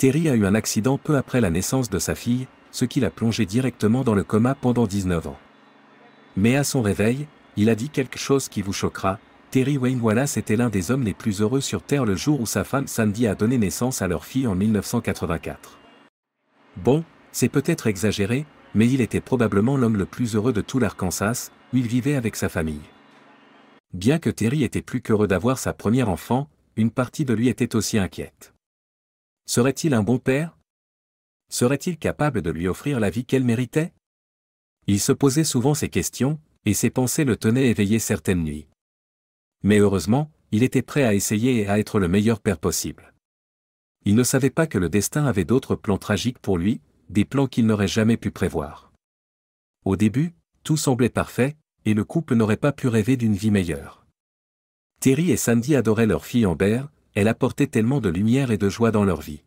Terry a eu un accident peu après la naissance de sa fille, ce qui l'a plongé directement dans le coma pendant 19 ans. Mais à son réveil, il a dit quelque chose qui vous choquera, Terry Wayne Wallace était l'un des hommes les plus heureux sur Terre le jour où sa femme Sandy a donné naissance à leur fille en 1984. Bon, c'est peut-être exagéré, mais il était probablement l'homme le plus heureux de tout l'Arkansas, où il vivait avec sa famille. Bien que Terry était plus qu'heureux d'avoir sa première enfant, une partie de lui était aussi inquiète. Serait-il un bon père Serait-il capable de lui offrir la vie qu'elle méritait Il se posait souvent ces questions, et ses pensées le tenaient éveillé certaines nuits. Mais heureusement, il était prêt à essayer et à être le meilleur père possible. Il ne savait pas que le destin avait d'autres plans tragiques pour lui, des plans qu'il n'aurait jamais pu prévoir. Au début, tout semblait parfait, et le couple n'aurait pas pu rêver d'une vie meilleure. Terry et Sandy adoraient leur fille Amber, elle apportait tellement de lumière et de joie dans leur vie.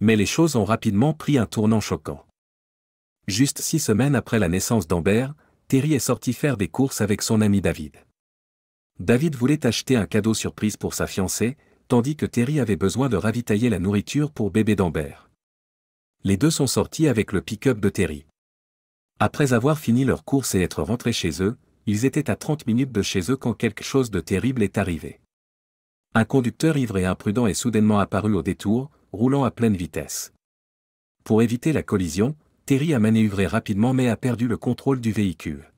Mais les choses ont rapidement pris un tournant choquant. Juste six semaines après la naissance d'Amber, Terry est sorti faire des courses avec son ami David. David voulait acheter un cadeau surprise pour sa fiancée, tandis que Terry avait besoin de ravitailler la nourriture pour bébé d'Amber. Les deux sont sortis avec le pick-up de Terry. Après avoir fini leurs courses et être rentrés chez eux, ils étaient à 30 minutes de chez eux quand quelque chose de terrible est arrivé. Un conducteur ivre et imprudent est soudainement apparu au détour, roulant à pleine vitesse. Pour éviter la collision, Terry a manœuvré rapidement mais a perdu le contrôle du véhicule.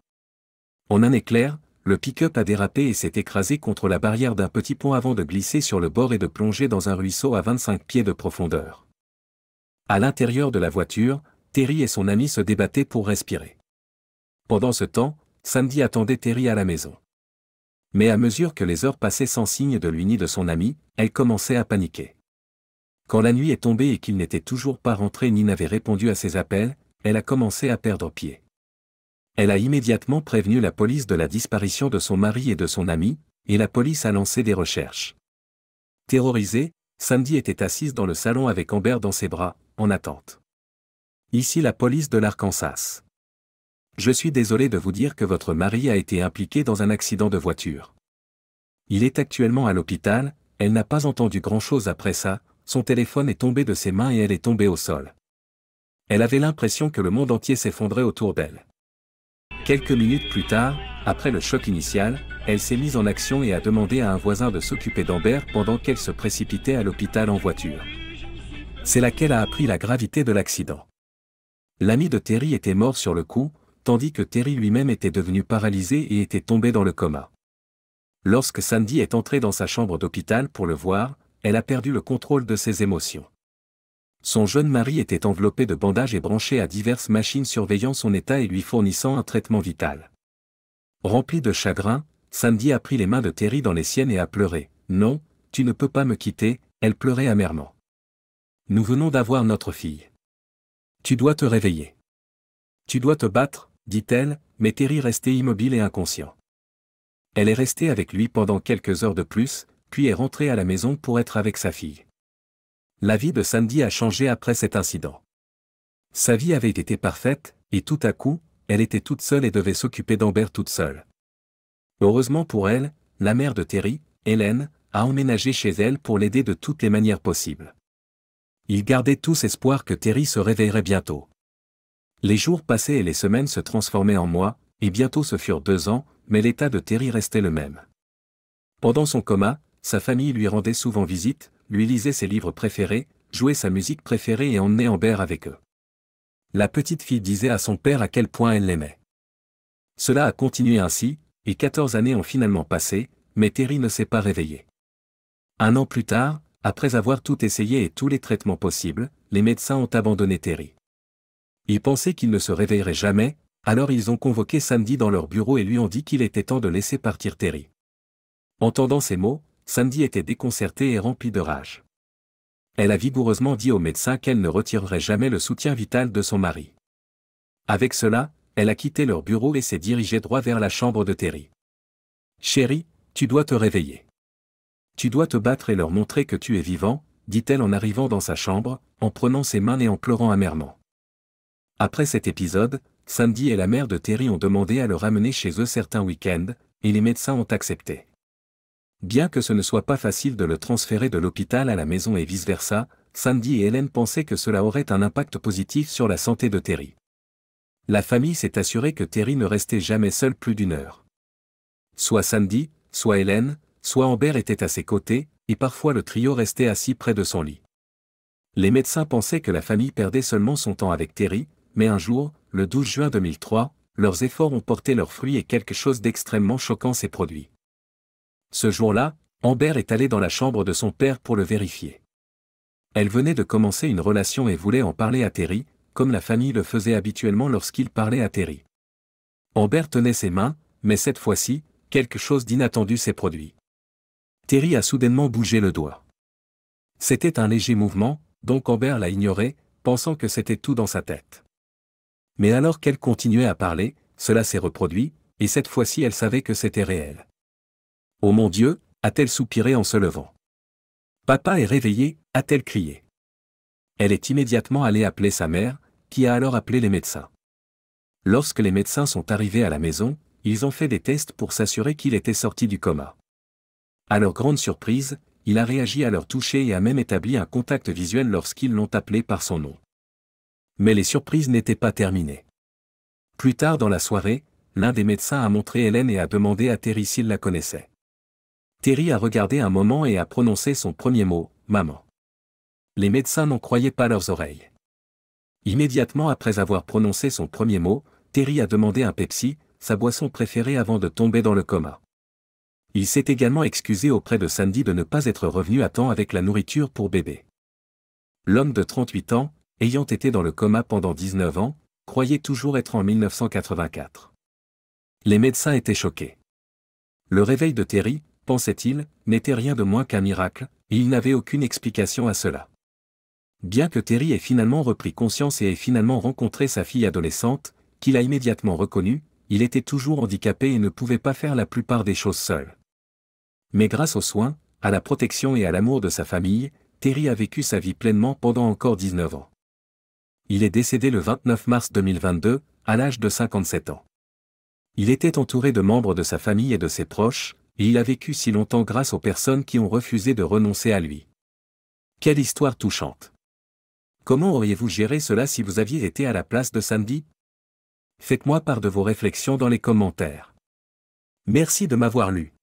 En un éclair, le pick-up a dérapé et s'est écrasé contre la barrière d'un petit pont avant de glisser sur le bord et de plonger dans un ruisseau à 25 pieds de profondeur. À l'intérieur de la voiture, Terry et son ami se débattaient pour respirer. Pendant ce temps, Sandy attendait Terry à la maison mais à mesure que les heures passaient sans signe de lui ni de son ami, elle commençait à paniquer. Quand la nuit est tombée et qu'il n'était toujours pas rentré ni n'avait répondu à ses appels, elle a commencé à perdre pied. Elle a immédiatement prévenu la police de la disparition de son mari et de son ami, et la police a lancé des recherches. Terrorisée, Sandy était assise dans le salon avec Amber dans ses bras, en attente. Ici la police de l'Arkansas. Je suis désolé de vous dire que votre mari a été impliqué dans un accident de voiture. Il est actuellement à l'hôpital, elle n'a pas entendu grand-chose après ça, son téléphone est tombé de ses mains et elle est tombée au sol. Elle avait l'impression que le monde entier s'effondrait autour d'elle. Quelques minutes plus tard, après le choc initial, elle s'est mise en action et a demandé à un voisin de s'occuper d'Amber pendant qu'elle se précipitait à l'hôpital en voiture. C'est là qu'elle a appris la gravité de l'accident. L'ami de Terry était mort sur le coup, tandis que Terry lui-même était devenu paralysé et était tombé dans le coma. Lorsque Sandy est entrée dans sa chambre d'hôpital pour le voir, elle a perdu le contrôle de ses émotions. Son jeune mari était enveloppé de bandages et branché à diverses machines surveillant son état et lui fournissant un traitement vital. Rempli de chagrin, Sandy a pris les mains de Terry dans les siennes et a pleuré. Non, tu ne peux pas me quitter, elle pleurait amèrement. Nous venons d'avoir notre fille. Tu dois te réveiller. Tu dois te battre, dit-elle, mais Terry restait immobile et inconscient. Elle est restée avec lui pendant quelques heures de plus, puis est rentrée à la maison pour être avec sa fille. La vie de Sandy a changé après cet incident. Sa vie avait été parfaite, et tout à coup, elle était toute seule et devait s'occuper d'Amber toute seule. Heureusement pour elle, la mère de Terry, Hélène, a emménagé chez elle pour l'aider de toutes les manières possibles. Ils gardaient tous espoir que Terry se réveillerait bientôt. Les jours passaient et les semaines se transformaient en mois, et bientôt ce furent deux ans, mais l'état de Terry restait le même. Pendant son coma, sa famille lui rendait souvent visite, lui lisait ses livres préférés, jouait sa musique préférée et emmenait Amber avec eux. La petite fille disait à son père à quel point elle l'aimait. Cela a continué ainsi, et 14 années ont finalement passé, mais Terry ne s'est pas réveillé. Un an plus tard, après avoir tout essayé et tous les traitements possibles, les médecins ont abandonné Terry. Ils pensaient qu'il ne se réveillerait jamais, alors ils ont convoqué Sandy dans leur bureau et lui ont dit qu'il était temps de laisser partir Terry. Entendant ces mots, Sandy était déconcertée et remplie de rage. Elle a vigoureusement dit au médecin qu'elle ne retirerait jamais le soutien vital de son mari. Avec cela, elle a quitté leur bureau et s'est dirigée droit vers la chambre de Terry. Chérie, tu dois te réveiller. Tu dois te battre et leur montrer que tu es vivant, dit-elle en arrivant dans sa chambre, en prenant ses mains et en pleurant amèrement. Après cet épisode, Sandy et la mère de Terry ont demandé à le ramener chez eux certains week-ends, et les médecins ont accepté. Bien que ce ne soit pas facile de le transférer de l'hôpital à la maison et vice-versa, Sandy et Hélène pensaient que cela aurait un impact positif sur la santé de Terry. La famille s'est assurée que Terry ne restait jamais seul plus d'une heure. Soit Sandy, soit Hélène, soit Amber étaient à ses côtés, et parfois le trio restait assis près de son lit. Les médecins pensaient que la famille perdait seulement son temps avec Terry, mais un jour, le 12 juin 2003, leurs efforts ont porté leurs fruits et quelque chose d'extrêmement choquant s'est produit. Ce jour-là, Amber est allée dans la chambre de son père pour le vérifier. Elle venait de commencer une relation et voulait en parler à Terry, comme la famille le faisait habituellement lorsqu'il parlait à Terry. Amber tenait ses mains, mais cette fois-ci, quelque chose d'inattendu s'est produit. Terry a soudainement bougé le doigt. C'était un léger mouvement, donc Amber l'a ignoré, pensant que c'était tout dans sa tête. Mais alors qu'elle continuait à parler, cela s'est reproduit, et cette fois-ci elle savait que c'était réel. Oh mon Dieu, a-t-elle soupiré en se levant. Papa est réveillé, a-t-elle crié. Elle est immédiatement allée appeler sa mère, qui a alors appelé les médecins. Lorsque les médecins sont arrivés à la maison, ils ont fait des tests pour s'assurer qu'il était sorti du coma. À leur grande surprise, il a réagi à leur toucher et a même établi un contact visuel lorsqu'ils l'ont appelé par son nom. Mais les surprises n'étaient pas terminées. Plus tard dans la soirée, l'un des médecins a montré Hélène et a demandé à Terry s'il la connaissait. Terry a regardé un moment et a prononcé son premier mot, Maman. Les médecins n'en croyaient pas leurs oreilles. Immédiatement après avoir prononcé son premier mot, Terry a demandé un Pepsi, sa boisson préférée avant de tomber dans le coma. Il s'est également excusé auprès de Sandy de ne pas être revenu à temps avec la nourriture pour bébé. L'homme de 38 ans, ayant été dans le coma pendant 19 ans, croyait toujours être en 1984. Les médecins étaient choqués. Le réveil de Terry, pensait-il, n'était rien de moins qu'un miracle, et il n'avait aucune explication à cela. Bien que Terry ait finalement repris conscience et ait finalement rencontré sa fille adolescente, qu'il a immédiatement reconnue, il était toujours handicapé et ne pouvait pas faire la plupart des choses seul. Mais grâce aux soins, à la protection et à l'amour de sa famille, Terry a vécu sa vie pleinement pendant encore 19 ans. Il est décédé le 29 mars 2022, à l'âge de 57 ans. Il était entouré de membres de sa famille et de ses proches, et il a vécu si longtemps grâce aux personnes qui ont refusé de renoncer à lui. Quelle histoire touchante. Comment auriez-vous géré cela si vous aviez été à la place de Sandy Faites-moi part de vos réflexions dans les commentaires. Merci de m'avoir lu.